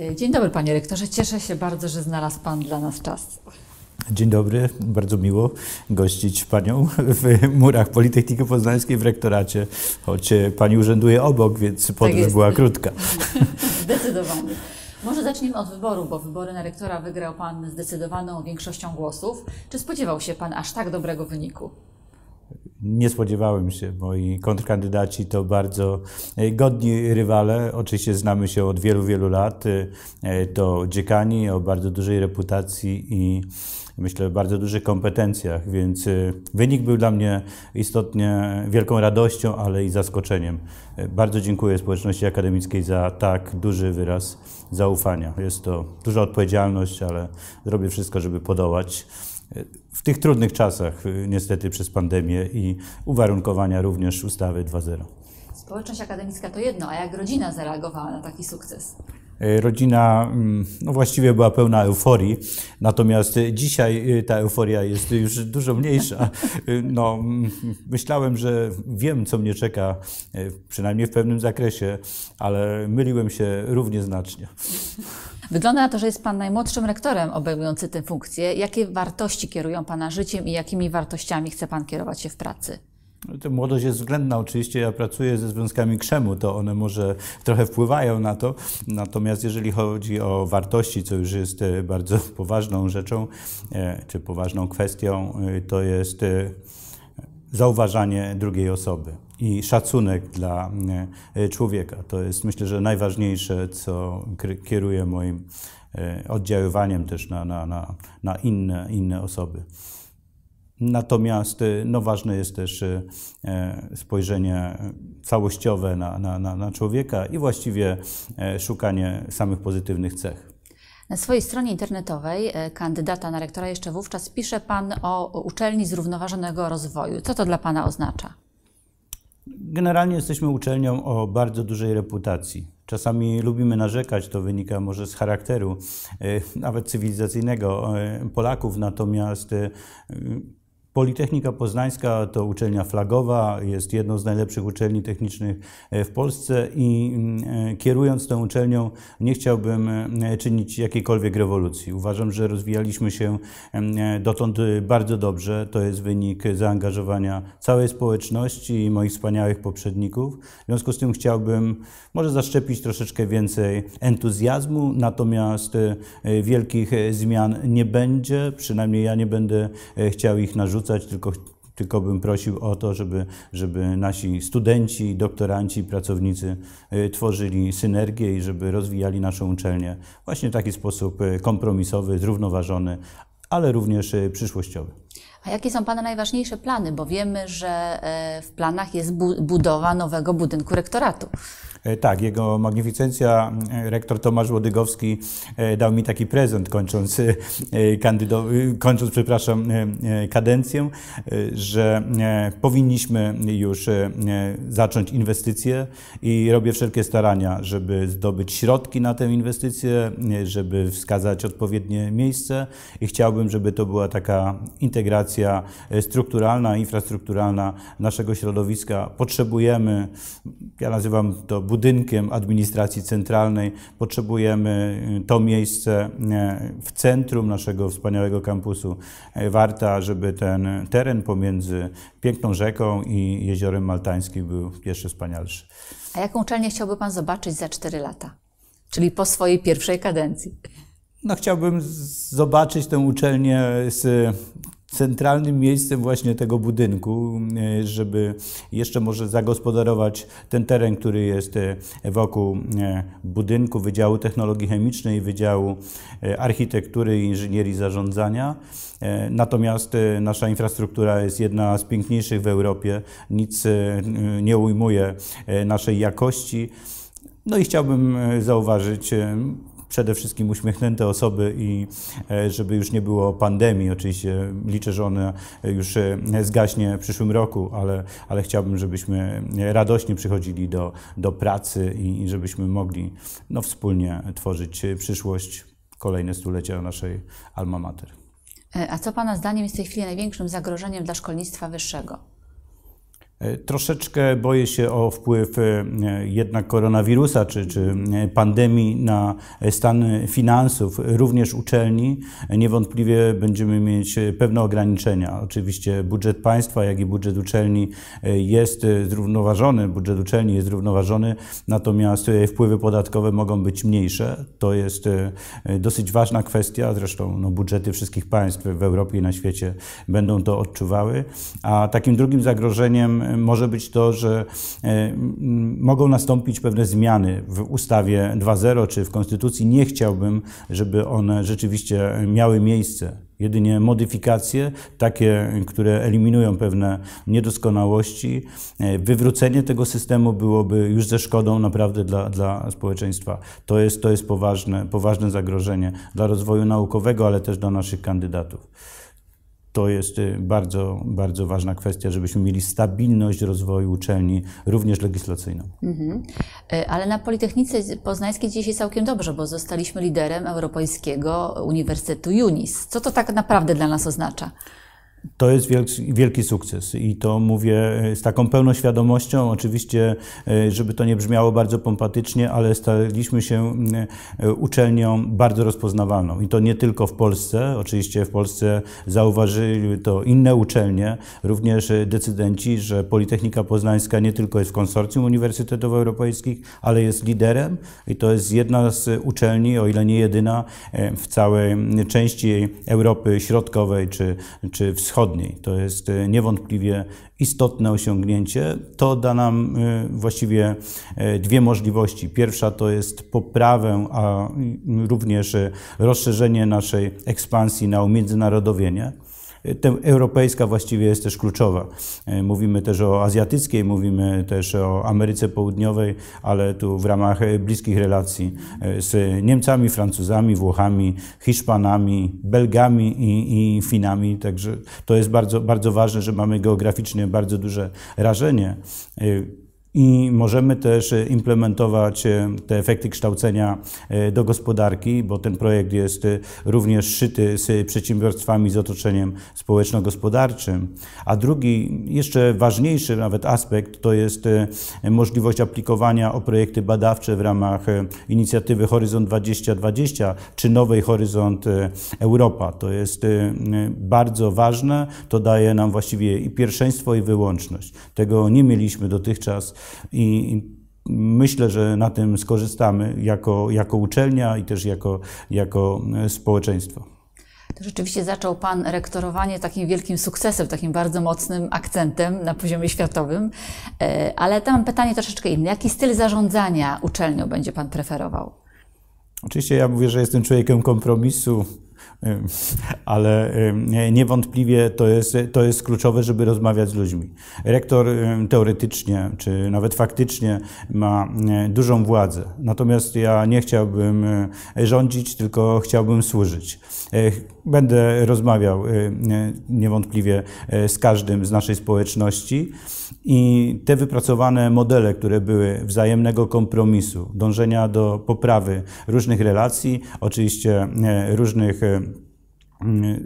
E, dzień dobry, panie rektorze. Cieszę się bardzo, że znalazł pan dla nas czas. Dzień dobry, bardzo miło gościć panią w murach Politechniki Poznańskiej w rektoracie, choć e, pani urzęduje obok, więc tak podróż tak była krótka. Zdecydowanie. Może zacznijmy od wyboru, bo wybory na rektora wygrał pan zdecydowaną większością głosów. Czy spodziewał się pan aż tak dobrego wyniku? nie spodziewałem się. Moi kontrkandydaci to bardzo e, godni rywale. Oczywiście znamy się od wielu, wielu lat. E, to dziekani o bardzo dużej reputacji i myślę bardzo dużych kompetencjach, więc e, wynik był dla mnie istotnie wielką radością, ale i zaskoczeniem. Bardzo dziękuję społeczności akademickiej za tak duży wyraz zaufania. Jest to duża odpowiedzialność, ale zrobię wszystko, żeby podołać w tych trudnych czasach, y, niestety przez pandemię i uwarunkowania również ustawy 2.0. Społeczność akademicka to jedno, a jak rodzina zareagowała na taki sukces? Y, rodzina mm, no właściwie była pełna euforii, natomiast dzisiaj y, ta euforia jest już dużo mniejsza. No, mm, myślałem, że wiem, co mnie czeka, przynajmniej w pewnym zakresie, ale myliłem się równie znacznie. Wygląda na to, że jest Pan najmłodszym rektorem obejmujący tę funkcję. Jakie wartości kierują Pana życiem i jakimi wartościami chce Pan kierować się w pracy? młodość jest względna oczywiście, ja pracuję ze związkami krzemu, to one może trochę wpływają na to, natomiast jeżeli chodzi o wartości, co już jest e, bardzo poważną rzeczą, e, czy poważną kwestią, e, to jest zauważanie drugiej osoby i szacunek dla e, człowieka. To jest myślę, że najważniejsze, co kieruje moim e, oddziaływaniem też na, na, na, na inne, inne osoby. Natomiast e, no, ważne jest też spojrzenie całościowe na, na, na człowieka i właściwie szukanie samych pozytywnych cech. Na swojej stronie internetowej kandydata na rektora jeszcze wówczas pisze Pan o uczelni zrównoważonego rozwoju. Co to dla Pana oznacza? Generalnie jesteśmy uczelnią o bardzo dużej reputacji. Czasami lubimy narzekać, to wynika może z charakteru, e, nawet cywilizacyjnego e, Polaków, natomiast e, Politechnika Poznańska to uczelnia flagowa, jest jedną z najlepszych uczelni technicznych e, w Polsce i mm, e, kierując tą uczelnią nie chciałbym e, czynić jakiejkolwiek rewolucji. Uważam, że rozwijaliśmy się mm, dotąd bardzo dobrze. To jest wynik zaangażowania całej społeczności i moich wspaniałych poprzedników. W związku z tym chciałbym może zaszczepić troszeczkę więcej entuzjazmu, natomiast wielkich zmian nie będzie, przynajmniej ja nie będę chciał ich narzucać narzucać, tylko, tylko bym prosił o to, żeby, żeby nasi studenci, doktoranci, pracownicy y, tworzyli synergię i żeby rozwijali naszą uczelnię właśnie w taki sposób y, kompromisowy, zrównoważony, ale również y, przyszłościowy. A jakie są Pana najważniejsze plany? Bo wiemy, że e, w planach jest budowa nowego budynku rektoratu. E, tak, jego magnificencja e, rektor Tomasz Łodygowski e, dał mi taki prezent kończąc, kończąc przepraszam, kadencję, że powinniśmy już zacząć inwestycje i robię wszelkie starania, żeby zdobyć środki na tę inwestycję, żeby wskazać odpowiednie miejsce i chciałbym, żeby to była taka integracja strukturalna, infrastrukturalna naszego środowiska. Potrzebujemy ja nazywam to budynkiem administracji centralnej. Potrzebujemy y, to miejsce y, w centrum naszego wspaniałego kampusu y, Warta, żeby ten teren pomiędzy piękną rzeką i jeziorem maltańskim był jeszcze wspanialszy. A jaką uczelnię chciałby Pan zobaczyć za 4 lata? Czyli po swojej pierwszej kadencji. No, chciałbym zobaczyć tę uczelnię z centralnym miejscem właśnie tego budynku, e, żeby jeszcze może zagospodarować ten teren, który jest e, wokół e, budynku Wydziału Technologii Chemicznej, Wydziału Architektury i Inżynierii Zarządzania. Natomiast nasza infrastruktura jest jedna z piękniejszych w Europie, nic nie ujmuje naszej jakości. No i chciałbym zauważyć, przede wszystkim uśmiechnięte osoby i e, żeby już nie było pandemii. Oczywiście liczę, że ona już e, zgaśnie w przyszłym roku, ale, ale chciałbym, żebyśmy radośnie przychodzili do, do pracy i, i żebyśmy mogli no, wspólnie tworzyć przyszłość, kolejne stulecia naszej Alma Mater. E, a co Pana zdaniem jest w tej chwili największym zagrożeniem dla szkolnictwa wyższego? E, troszeczkę boję się o wpływ e, jednak koronawirusa czy, czy e, pandemii na stan finansów, również uczelni. Niewątpliwie będziemy mieć pewne ograniczenia. Oczywiście budżet państwa, jak i budżet uczelni jest zrównoważony, budżet uczelni jest zrównoważony, natomiast wpływy podatkowe mogą być mniejsze. To jest dosyć ważna kwestia, zresztą no, budżety wszystkich państw w Europie i na świecie będą to odczuwały. A takim drugim zagrożeniem, może być to, że e, mogą nastąpić pewne zmiany w ustawie 2.0 czy w konstytucji. Nie chciałbym, żeby one rzeczywiście miały miejsce jedynie modyfikacje, takie, które eliminują pewne niedoskonałości. E, wywrócenie tego systemu byłoby już ze szkodą naprawdę dla, dla społeczeństwa. To jest, to jest poważne, poważne zagrożenie dla rozwoju naukowego, ale też dla naszych kandydatów. To jest y, bardzo, bardzo ważna kwestia, żebyśmy mieli stabilność rozwoju uczelni, również legislacyjną. Mhm. E, ale na Politechnice Poznańskiej dzisiaj całkiem dobrze, bo zostaliśmy liderem Europejskiego Uniwersytetu UNIS. Co to tak naprawdę dla nas oznacza? To jest wielki, sukces i to mówię z taką pełną świadomością. Oczywiście, e, żeby to nie brzmiało bardzo pompatycznie, ale staliśmy się e, uczelnią bardzo rozpoznawalną i to nie tylko w Polsce. Oczywiście w Polsce zauważyli to inne uczelnie, również e, decydenci, że Politechnika Poznańska nie tylko jest w konsorcjum uniwersytetów europejskich, ale jest liderem i to jest jedna z uczelni, o ile nie jedyna, w całej części Europy Środkowej czy, czy Wschodniej Wschodniej. To jest e, niewątpliwie istotne osiągnięcie. To da nam e, właściwie e, dwie możliwości. Pierwsza to jest poprawę, a również rozszerzenie naszej ekspansji na umiędzynarodowienie. Te europejska właściwie jest też kluczowa. E, mówimy też o azjatyckiej, mówimy też o Ameryce Południowej, ale tu w ramach e, bliskich relacji e, z Niemcami, Francuzami, Włochami, Hiszpanami, Belgami i, i Finami. Także to jest bardzo, bardzo ważne, że mamy geograficznie bardzo duże rażenie i możemy też e, implementować e, te efekty kształcenia e, do gospodarki, bo ten projekt jest również szyty z przedsiębiorstwami z otoczeniem społeczno-gospodarczym. A drugi, jeszcze ważniejszy nawet aspekt to jest możliwość aplikowania o projekty badawcze w ramach inicjatywy Horyzont 2020 czy nowej Horyzont Europa. To jest bardzo ważne, to daje nam właściwie i pierwszeństwo i wyłączność. Tego nie mieliśmy dotychczas i myślę, że na tym skorzystamy jako, jako uczelnia i też jako, jako e, społeczeństwo. To rzeczywiście zaczął Pan rektorowanie takim wielkim sukcesem, takim bardzo mocnym akcentem na poziomie światowym. E, ale tam pytanie troszeczkę inne. Jaki styl zarządzania uczelnią będzie Pan preferował? Oczywiście ja mówię, że jestem człowiekiem kompromisu, ale niewątpliwie to jest, to jest kluczowe, żeby rozmawiać z ludźmi. Rektor teoretycznie, czy nawet faktycznie ma dużą władzę, natomiast ja nie chciałbym e, rządzić, tylko chciałbym służyć. E, będę rozmawiał e, niewątpliwie z każdym z naszej społeczności i te wypracowane modele, które były wzajemnego kompromisu, dążenia do poprawy różnych relacji, oczywiście różnych Y, y,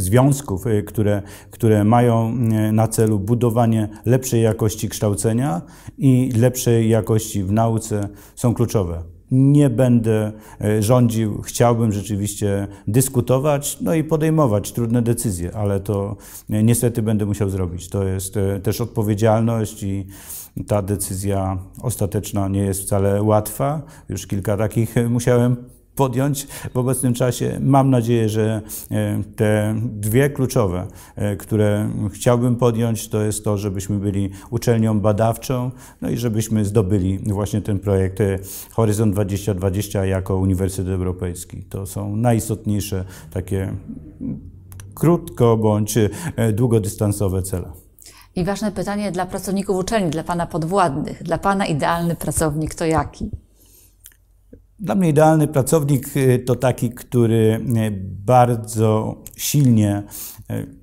związków, y, które, które mają na celu budowanie lepszej jakości kształcenia i lepszej jakości w nauce są kluczowe. Nie będę rządził, chciałbym rzeczywiście dyskutować, no i podejmować trudne decyzje, ale to niestety będę musiał zrobić. To jest też odpowiedzialność i ta decyzja ostateczna nie jest wcale łatwa. Już kilka takich musiałem podjąć w obecnym czasie. Mam nadzieję, że e, te dwie kluczowe, e, które chciałbym podjąć, to jest to, żebyśmy byli uczelnią badawczą, no i żebyśmy zdobyli właśnie ten projekt e, Horyzont 2020 jako Uniwersytet Europejski. To są najistotniejsze takie krótko bądź długodystansowe cele. I ważne pytanie dla pracowników uczelni, dla Pana podwładnych, dla Pana idealny pracownik to jaki? Dla mnie idealny pracownik y, to taki, który y, bardzo silnie y,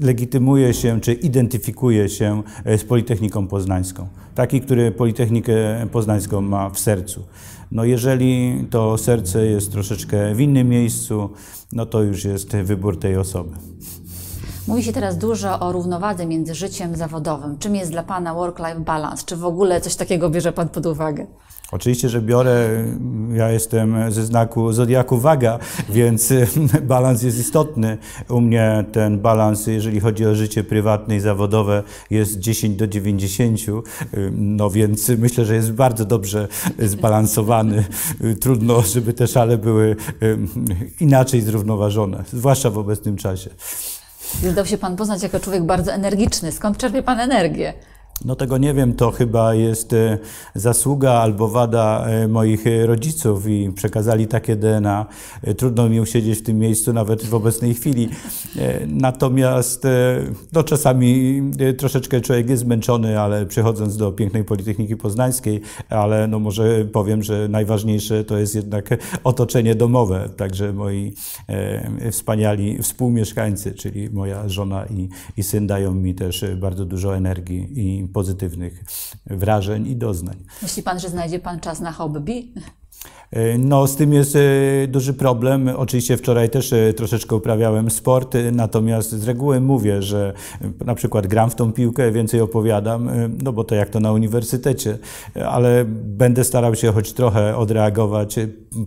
legitymuje się czy identyfikuje się z Politechniką Poznańską. Taki, który Politechnikę Poznańską ma w sercu. No jeżeli to serce jest troszeczkę w innym miejscu, no to już jest wybór tej osoby. Mówi się teraz dużo o równowadze między życiem zawodowym. Czym jest dla Pana work-life balance? Czy w ogóle coś takiego bierze Pan pod uwagę? Oczywiście, że biorę, mm, ja jestem ze znaku Zodiaku Waga, więc balans jest istotny. U mnie ten balans, jeżeli chodzi o życie prywatne i zawodowe, jest 10 do 90, no więc myślę, że jest bardzo dobrze zbalansowany. Trudno, żeby te szale były inaczej zrównoważone, zwłaszcza w obecnym czasie. Już się Pan poznać jako człowiek bardzo energiczny. Skąd czerpie Pan energię? No tego nie wiem, to chyba jest e, zasługa albo wada e, moich e, rodziców i przekazali takie DNA. Trudno mi usiedzieć w tym miejscu nawet w obecnej chwili. Natomiast no czasami troszeczkę człowiek jest zmęczony, ale przychodząc do pięknej Politechniki Poznańskiej, ale no może powiem, że najważniejsze to jest jednak otoczenie domowe. Także moi wspaniali współmieszkańcy, czyli moja żona i, i syn dają mi też bardzo dużo energii i pozytywnych wrażeń i doznań. Myśli pan, że znajdzie pan czas na hobby? E, no, z tym jest e, duży problem. Oczywiście wczoraj też e, troszeczkę uprawiałem sport, natomiast z reguły mówię, że na przykład gram w tą piłkę, więcej opowiadam, no bo to jak to na uniwersytecie, ale będę starał się choć trochę odreagować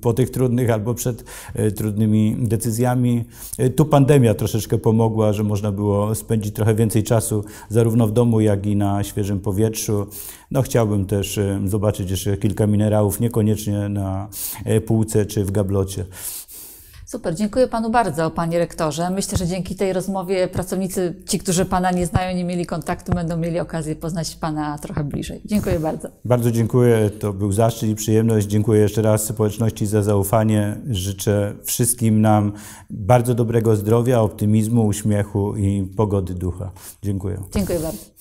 po tych trudnych albo przed trudnymi decyzjami. Tu pandemia troszeczkę pomogła, że można było spędzić trochę więcej czasu zarówno w domu, jak i na świeżym powietrzu. No chciałbym też e, zobaczyć jeszcze kilka minerałów, niekoniecznie na e, półce czy w gablocie. Super, dziękuję Panu bardzo, Panie Rektorze. Myślę, że dzięki tej rozmowie pracownicy, ci, którzy Pana nie znają, nie mieli kontaktu, będą mieli okazję poznać Pana trochę bliżej. Dziękuję bardzo. Bardzo dziękuję, to był zaszczyt i przyjemność. Dziękuję jeszcze raz społeczności za zaufanie. Życzę wszystkim nam bardzo dobrego zdrowia, optymizmu, uśmiechu i pogody ducha. Dziękuję. Dziękuję bardzo.